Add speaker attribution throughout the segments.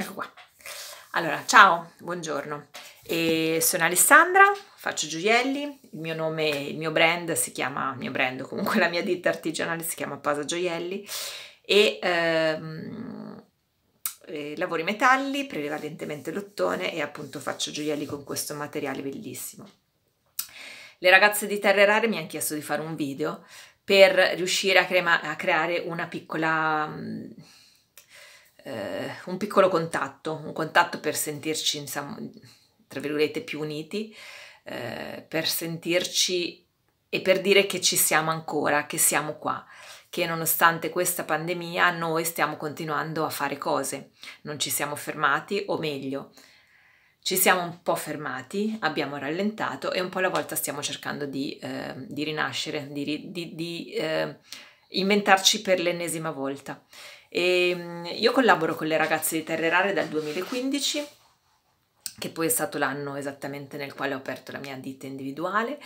Speaker 1: Ecco qua. Allora, ciao, buongiorno. E sono Alessandra, faccio gioielli, il mio nome, il mio brand si chiama, il mio brand, comunque la mia ditta artigianale si chiama Pasa Gioielli e ehm, lavoro i metalli, prevalentemente l'ottone e appunto faccio gioielli con questo materiale bellissimo. Le ragazze di Terre Rare mi hanno chiesto di fare un video per riuscire a, crema, a creare una piccola... Mh, eh, un piccolo contatto, un contatto per sentirci, insomma, tra virgolette, più uniti, eh, per sentirci e per dire che ci siamo ancora, che siamo qua, che nonostante questa pandemia noi stiamo continuando a fare cose, non ci siamo fermati, o meglio, ci siamo un po' fermati, abbiamo rallentato e un po' alla volta stiamo cercando di, eh, di rinascere, di, di, di eh, inventarci per l'ennesima volta. E ehm, io collaboro con le ragazze di Terre Rare dal 2015, che poi è stato l'anno esattamente nel quale ho aperto la mia ditta individuale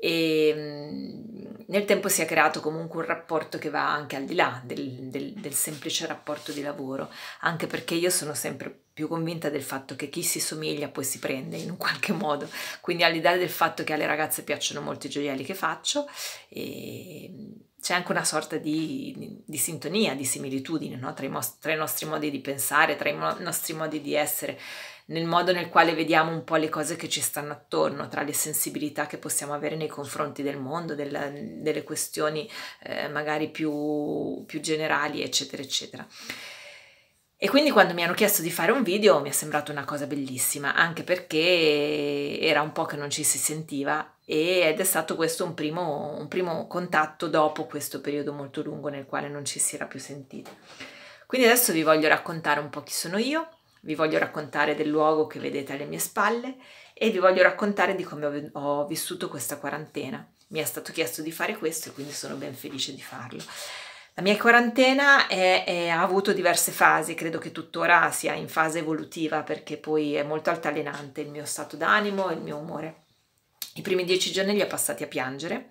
Speaker 1: e ehm, nel tempo si è creato comunque un rapporto che va anche al di là del, del, del semplice rapporto di lavoro, anche perché io sono sempre più convinta del fatto che chi si somiglia poi si prende in un qualche modo, quindi all'idea del fatto che alle ragazze piacciono molto i gioielli che faccio e ehm, c'è anche una sorta di, di, sintonia, di similitudine no? tra, i tra, i nostri modi di pensare, tra i nostri modi di essere, nel modo nel quale vediamo un po' le cose che ci stanno attorno, tra le sensibilità che possiamo avere nei confronti del mondo, della, delle questioni eh, magari più, più generali, eccetera, eccetera. E quindi quando mi hanno chiesto di fare un video mi è sembrato una cosa bellissima, anche perché era un po' che non ci si sentiva ed è stato questo un primo, un primo contatto dopo questo periodo molto lungo nel quale non ci si era più sentiti. Quindi adesso vi voglio raccontare un po' chi sono io, vi voglio raccontare del luogo che vedete alle mie spalle e vi voglio raccontare di come ho vissuto questa quarantena. Mi è stato chiesto di fare questo e quindi sono ben felice di farlo. La mia quarantena è, è, ha avuto diverse fasi, credo che tuttora sia in fase evolutiva perché poi è molto altalenante il mio stato d'animo e il mio umore. I primi dieci giorni li ho passati a piangere,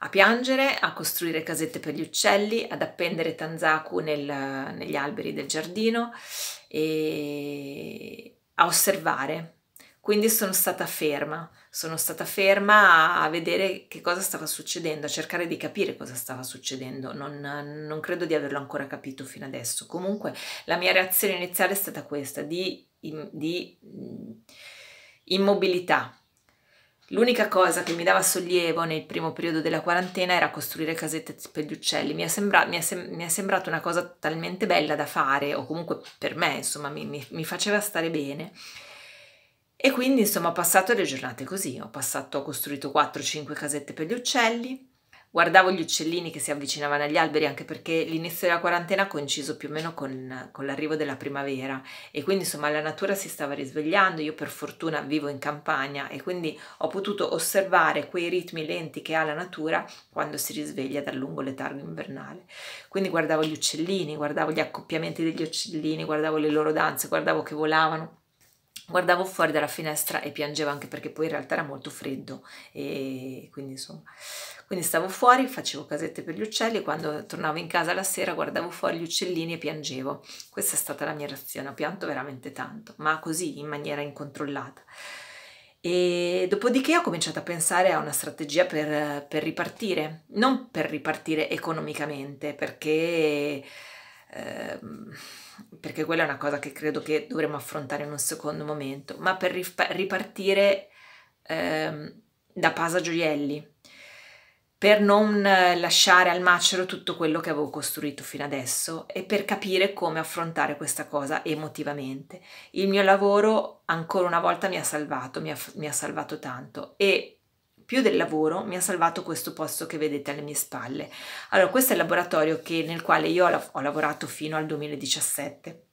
Speaker 1: a piangere, a costruire casette per gli uccelli, ad appendere tanzaku nel, negli alberi del giardino e a osservare. Quindi sono stata ferma, sono stata ferma a vedere che cosa stava succedendo, a cercare di capire cosa stava succedendo. Non, non, credo di averlo ancora capito fino adesso. Comunque la mia reazione iniziale è stata questa, di, di mm, immobilità. L'unica cosa che mi dava sollievo nel primo periodo della quarantena era costruire casette per gli uccelli. Mi è, sembra, mi è, sem mi è sembrato una cosa talmente bella da fare, o comunque per me, insomma, mi, mi faceva stare bene e quindi insomma ho passato le giornate così, ho, passato, ho costruito 4-5 casette per gli uccelli, guardavo gli uccellini che si avvicinavano agli alberi anche perché l'inizio della quarantena ha coinciso più o meno con, con l'arrivo della primavera e quindi insomma la natura si stava risvegliando, io per fortuna vivo in campagna e quindi ho potuto osservare quei ritmi lenti che ha la natura quando si risveglia dal lungo letargo invernale. Quindi guardavo gli uccellini, guardavo gli accoppiamenti degli uccellini, guardavo le loro danze, guardavo che volavano guardavo fuori dalla finestra e piangevo anche perché poi in realtà era molto freddo e quindi insomma quindi stavo fuori, facevo casette per gli uccelli e quando tornavo in casa la sera guardavo fuori gli uccellini e piangevo questa è stata la mia reazione, ho pianto veramente tanto ma così in maniera incontrollata e dopodiché ho cominciato a pensare a una strategia per, per ripartire non per ripartire economicamente perché Ehm, perché quella è una cosa che credo che dovremmo affrontare in un secondo momento, ma per ripartire eh, da Pasa Gioielli, per non lasciare al macero tutto quello che avevo costruito fino adesso e per capire come affrontare questa cosa emotivamente. Il mio lavoro ancora una volta mi ha salvato, mi ha, mi ha salvato tanto e più del lavoro mi ha salvato questo posto che vedete alle mie spalle. Allora, questo è il laboratorio che, nel quale io ho lavorato fino al 2017.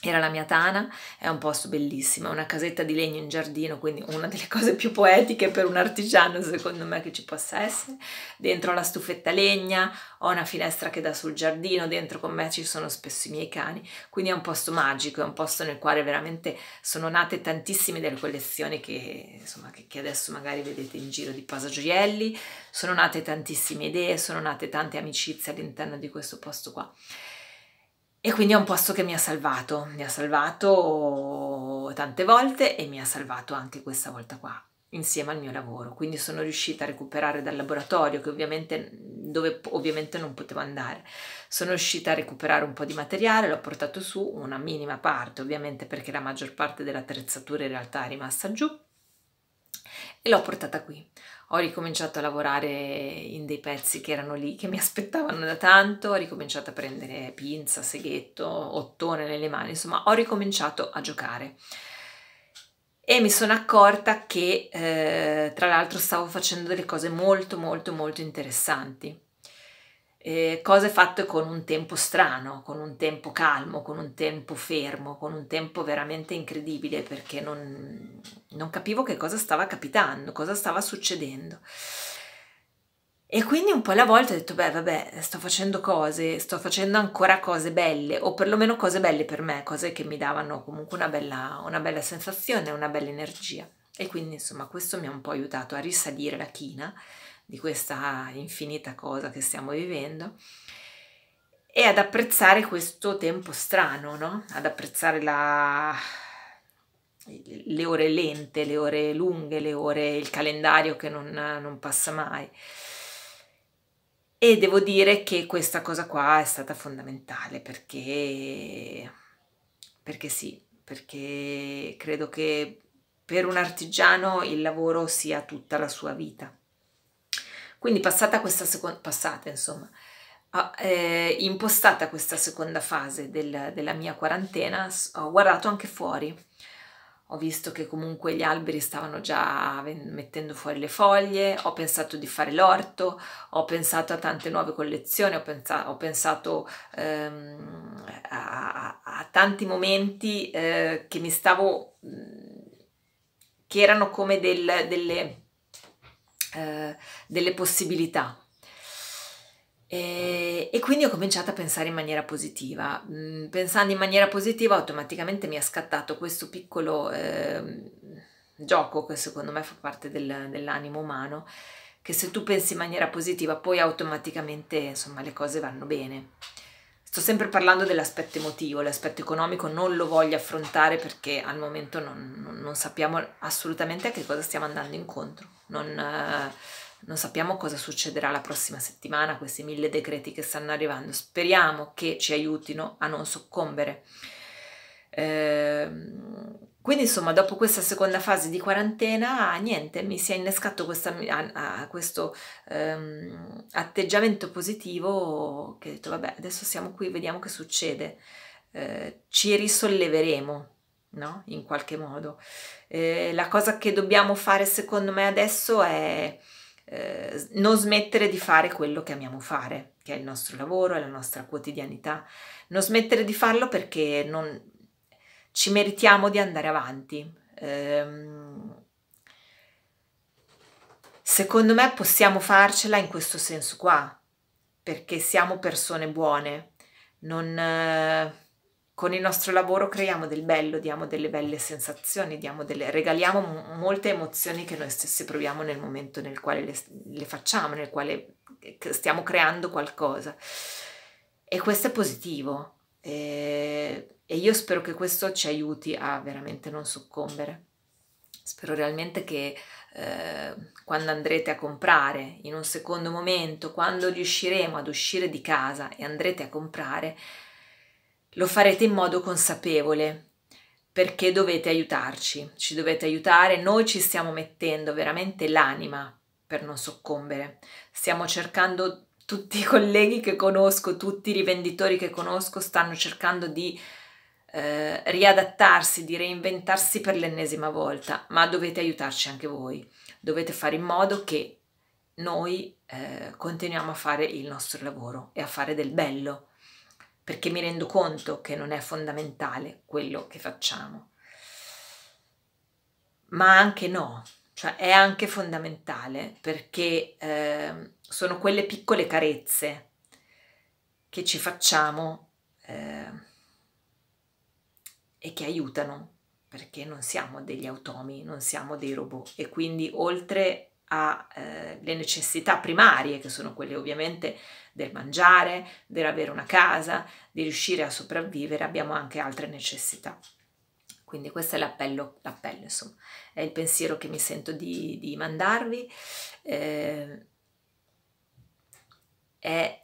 Speaker 1: Era la mia tana, è un posto bellissimo, è una casetta di legno in giardino, quindi una delle cose più poetiche per un artigiano secondo me che ci possa essere. Dentro ho la stufetta legna, ho una finestra che dà sul giardino, dentro con me ci sono spesso i miei cani, quindi è un posto magico, è un posto nel quale veramente sono nate tantissime delle collezioni che, insomma, che, che adesso magari vedete in giro di Gioielli, sono nate tantissime idee, sono nate tante amicizie all'interno di questo posto qua. E quindi è un posto che mi ha salvato, mi ha salvato tante volte e mi ha salvato anche questa volta qua, insieme al mio lavoro. Quindi sono riuscita a recuperare dal laboratorio, ovviamente, dove ovviamente non potevo andare. Sono riuscita a recuperare un po' di materiale, l'ho portato su, una minima parte ovviamente perché la maggior parte dell'attrezzatura in realtà è rimasta giù e l'ho portata qui ho ricominciato a lavorare in dei pezzi che erano lì, che mi aspettavano da tanto, ho ricominciato a prendere pinza, seghetto, ottone nelle mani, insomma ho ricominciato a giocare. E mi sono accorta che eh, tra l'altro stavo facendo delle cose molto molto molto interessanti eh, cose fatte con un tempo strano, con un tempo calmo, con un tempo fermo, con un tempo veramente incredibile perché non, non capivo che cosa stava capitando, cosa stava succedendo. E quindi un po' alla volta ho detto, beh, vabbè, sto facendo cose, sto facendo ancora cose belle, o perlomeno cose belle per me, cose che mi davano comunque una bella, una bella sensazione, una bella energia. E quindi, insomma, questo mi ha un po' aiutato a risalire la china di questa infinita cosa che stiamo vivendo e ad apprezzare questo tempo strano, no? ad apprezzare la, le ore lente, le ore lunghe, le ore, il calendario che non, non passa mai. E devo dire che questa cosa qua è stata fondamentale perché, perché sì, perché credo che per un artigiano il lavoro sia tutta la sua vita quindi passata questa seconda, passata insomma, Ah, eh, impostata questa seconda fase del, della mia quarantena, ho guardato anche fuori. Ho visto che comunque gli alberi stavano già mettendo fuori le foglie, ho pensato di fare l'orto, ho pensato a tante nuove collezioni, ho, pensato, ho pensato ehm, a, a, tanti momenti eh, che mi stavo... Mm, che erano come del, delle eh, delle possibilità. E, e, quindi ho cominciato a pensare in maniera positiva. Mm, pensando in maniera positiva automaticamente mi ha scattato questo piccolo eh, gioco che secondo me fa parte del, dell'animo umano, che se tu pensi in maniera positiva poi automaticamente insomma le cose vanno bene. Sto sempre parlando dell'aspetto emotivo, l'aspetto economico non lo voglio affrontare perché al momento non, non sappiamo assolutamente a che cosa stiamo andando incontro non, eh, non sappiamo cosa succederà la prossima settimana, questi mille decreti che stanno arrivando, speriamo che ci aiutino a non soccombere. Ehm, quindi insomma dopo questa seconda fase di quarantena niente, mi si è innescato questa, a, a questo ehm, atteggiamento positivo che ho detto vabbè adesso siamo qui, vediamo che succede, eh, ci risolleveremo no? In qualche modo. Eh, la cosa che dobbiamo fare secondo me adesso è eh, non smettere di fare quello che amiamo fare, che è il nostro lavoro, è la nostra quotidianità. Non smettere di farlo perché non... ci meritiamo di andare avanti. Ehm, secondo me possiamo farcela in questo senso qua, perché siamo persone buone. Non eh, con il nostro lavoro creiamo del bello, diamo delle belle sensazioni, delle, regaliamo molte emozioni che noi stessi proviamo nel momento nel quale le, le facciamo, nel quale eh, stiamo creando qualcosa. E questo è positivo. E, eh, e io spero che questo ci aiuti a veramente non soccombere. Spero realmente che eh, quando andrete a comprare in un secondo momento, quando riusciremo ad uscire di casa e andrete a comprare, lo farete in modo consapevole perché dovete aiutarci, ci dovete aiutare, noi ci stiamo mettendo veramente l'anima per non soccombere, stiamo cercando tutti i colleghi che conosco, tutti i rivenditori che conosco stanno cercando di eh, riadattarsi, di reinventarsi per l'ennesima volta, ma dovete aiutarci anche voi, dovete fare in modo che noi eh, continuiamo a fare il nostro lavoro e a fare del bello, perché mi rendo conto che non è fondamentale quello che facciamo. Ma anche no, cioè è anche fondamentale perché eh, sono quelle piccole carezze che ci facciamo eh, e che aiutano perché non siamo degli automi, non siamo dei robot e quindi oltre alle eh, necessità primarie, che sono quelle ovviamente del mangiare, avere una casa, di riuscire a sopravvivere, abbiamo anche altre necessità. Quindi questo è l'appello, l'appello insomma, è il pensiero che mi sento di, di mandarvi. Eh,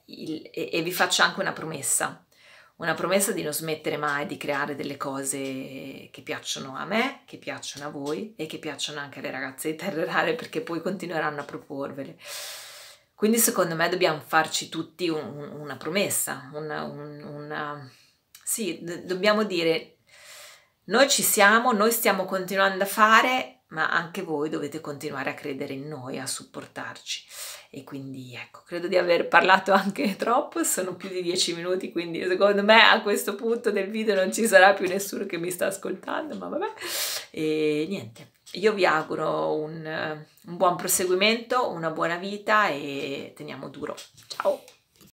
Speaker 1: il, e, e vi faccio anche una promessa una promessa di non smettere mai di creare delle cose che piacciono a me, che piacciono a voi e che piacciono anche alle ragazze di Terre Rare perché poi continueranno a proporvele. Quindi secondo me dobbiamo farci tutti un, una promessa, una, un, una... sì, dobbiamo dire noi ci siamo, noi stiamo continuando a fare ma anche voi dovete continuare a credere in noi, a supportarci. E quindi ecco, credo di aver parlato anche troppo, sono più di dieci minuti, quindi secondo me a questo punto del video non ci sarà più nessuno che mi sta ascoltando, ma vabbè. E niente, io vi auguro un, un buon proseguimento, una buona vita e teniamo duro. Ciao!